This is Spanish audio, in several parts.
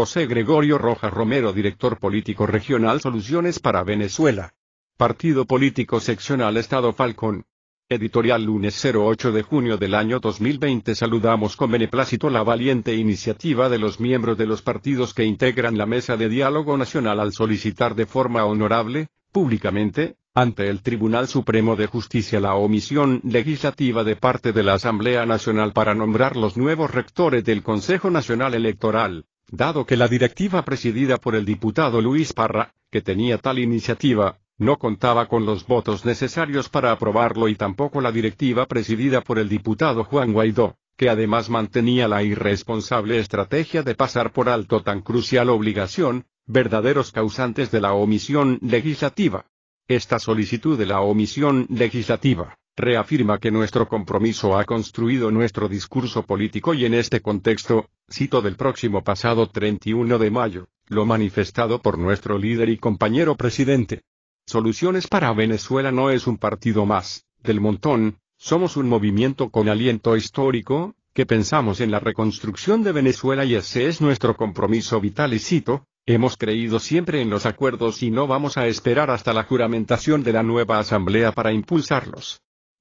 José Gregorio Rojas Romero, director político regional Soluciones para Venezuela. Partido Político Seccional Estado Falcón. Editorial lunes 08 de junio del año 2020 saludamos con beneplácito la valiente iniciativa de los miembros de los partidos que integran la Mesa de Diálogo Nacional al solicitar de forma honorable, públicamente, ante el Tribunal Supremo de Justicia la omisión legislativa de parte de la Asamblea Nacional para nombrar los nuevos rectores del Consejo Nacional Electoral. Dado que la directiva presidida por el diputado Luis Parra, que tenía tal iniciativa, no contaba con los votos necesarios para aprobarlo y tampoco la directiva presidida por el diputado Juan Guaidó, que además mantenía la irresponsable estrategia de pasar por alto tan crucial obligación, verdaderos causantes de la omisión legislativa. Esta solicitud de la omisión legislativa, reafirma que nuestro compromiso ha construido nuestro discurso político y en este contexto, Cito del próximo pasado 31 de mayo, lo manifestado por nuestro líder y compañero presidente. Soluciones para Venezuela no es un partido más, del montón, somos un movimiento con aliento histórico, que pensamos en la reconstrucción de Venezuela y ese es nuestro compromiso vital y cito, hemos creído siempre en los acuerdos y no vamos a esperar hasta la juramentación de la nueva asamblea para impulsarlos.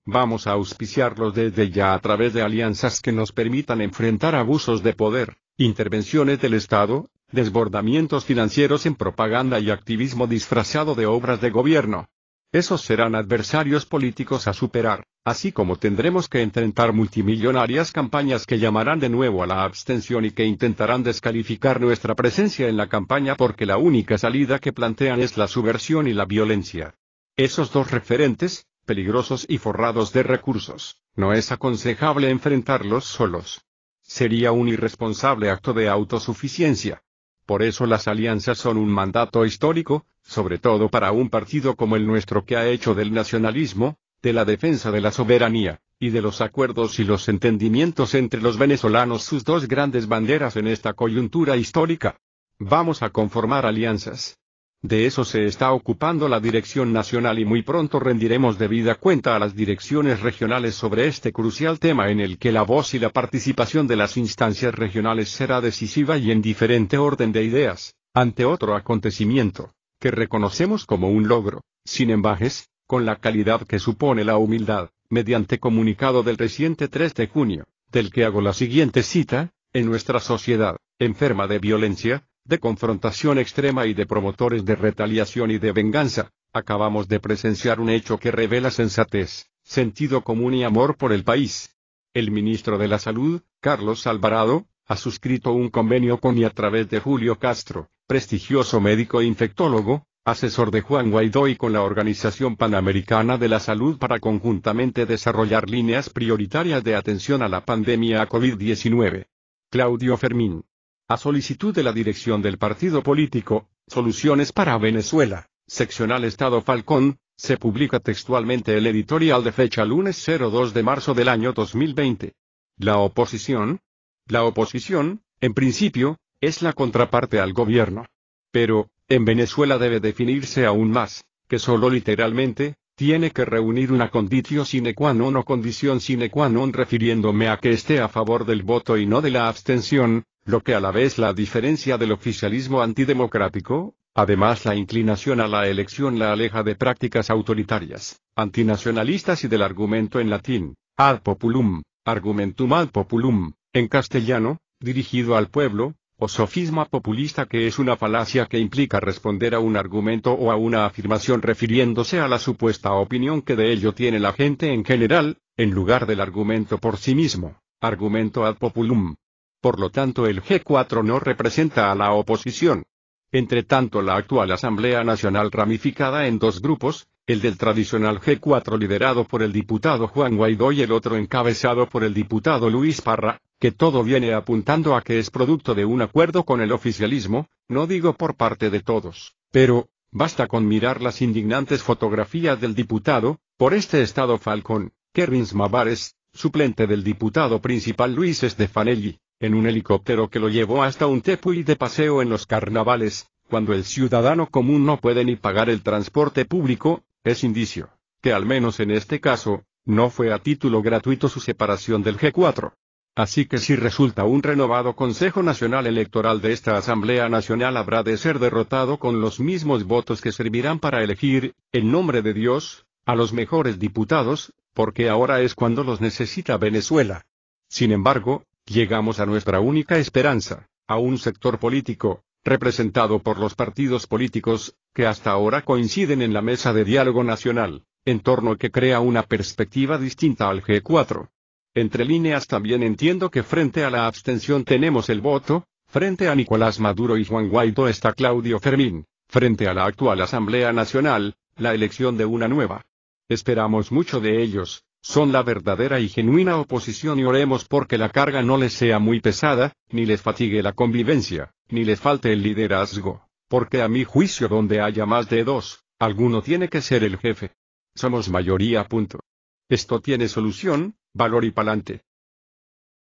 Vamos a auspiciarlos desde ya a través de alianzas que nos permitan enfrentar abusos de poder, intervenciones del Estado, desbordamientos financieros en propaganda y activismo disfrazado de obras de gobierno. Esos serán adversarios políticos a superar, así como tendremos que enfrentar multimillonarias campañas que llamarán de nuevo a la abstención y que intentarán descalificar nuestra presencia en la campaña porque la única salida que plantean es la subversión y la violencia. Esos dos referentes, peligrosos y forrados de recursos, no es aconsejable enfrentarlos solos. Sería un irresponsable acto de autosuficiencia. Por eso las alianzas son un mandato histórico, sobre todo para un partido como el nuestro que ha hecho del nacionalismo, de la defensa de la soberanía, y de los acuerdos y los entendimientos entre los venezolanos sus dos grandes banderas en esta coyuntura histórica. Vamos a conformar alianzas, de eso se está ocupando la Dirección Nacional y muy pronto rendiremos debida cuenta a las direcciones regionales sobre este crucial tema en el que la voz y la participación de las instancias regionales será decisiva y en diferente orden de ideas, ante otro acontecimiento, que reconocemos como un logro, sin embajes, con la calidad que supone la humildad, mediante comunicado del reciente 3 de junio, del que hago la siguiente cita, en nuestra sociedad, enferma de violencia, de confrontación extrema y de promotores de retaliación y de venganza, acabamos de presenciar un hecho que revela sensatez, sentido común y amor por el país. El ministro de la Salud, Carlos Alvarado, ha suscrito un convenio con y a través de Julio Castro, prestigioso médico e infectólogo, asesor de Juan Guaidó y con la Organización Panamericana de la Salud para conjuntamente desarrollar líneas prioritarias de atención a la pandemia COVID-19. Claudio Fermín a solicitud de la dirección del partido político, Soluciones para Venezuela, seccional Estado Falcón, se publica textualmente el editorial de fecha lunes 02 de marzo del año 2020. La oposición. La oposición, en principio, es la contraparte al gobierno. Pero, en Venezuela debe definirse aún más, que solo literalmente, tiene que reunir una condición sine qua non o condición sine qua non refiriéndome a que esté a favor del voto y no de la abstención, lo que a la vez la diferencia del oficialismo antidemocrático, además la inclinación a la elección la aleja de prácticas autoritarias, antinacionalistas y del argumento en latín, ad populum, argumentum ad populum, en castellano, dirigido al pueblo, o sofisma populista que es una falacia que implica responder a un argumento o a una afirmación refiriéndose a la supuesta opinión que de ello tiene la gente en general, en lugar del argumento por sí mismo, argumento ad populum, por lo tanto el G4 no representa a la oposición. Entre tanto la actual Asamblea Nacional ramificada en dos grupos, el del tradicional G4 liderado por el diputado Juan Guaidó y el otro encabezado por el diputado Luis Parra, que todo viene apuntando a que es producto de un acuerdo con el oficialismo, no digo por parte de todos, pero, basta con mirar las indignantes fotografías del diputado, por este estado Falcón, Kerrins Mavares, suplente del diputado principal Luis Estefanelli, en un helicóptero que lo llevó hasta un tepuy de paseo en los carnavales, cuando el ciudadano común no puede ni pagar el transporte público, es indicio, que al menos en este caso, no fue a título gratuito su separación del G4. Así que si resulta un renovado Consejo Nacional Electoral de esta Asamblea Nacional habrá de ser derrotado con los mismos votos que servirán para elegir, en nombre de Dios, a los mejores diputados, porque ahora es cuando los necesita Venezuela. Sin embargo, Llegamos a nuestra única esperanza, a un sector político, representado por los partidos políticos, que hasta ahora coinciden en la mesa de diálogo nacional, en torno que crea una perspectiva distinta al G4. Entre líneas también entiendo que frente a la abstención tenemos el voto, frente a Nicolás Maduro y Juan Guaidó está Claudio Fermín, frente a la actual Asamblea Nacional, la elección de una nueva. Esperamos mucho de ellos, son la verdadera y genuina oposición y oremos porque la carga no les sea muy pesada, ni les fatigue la convivencia, ni les falte el liderazgo, porque a mi juicio donde haya más de dos, alguno tiene que ser el jefe. Somos mayoría. Punto. Esto tiene solución, valor y palante.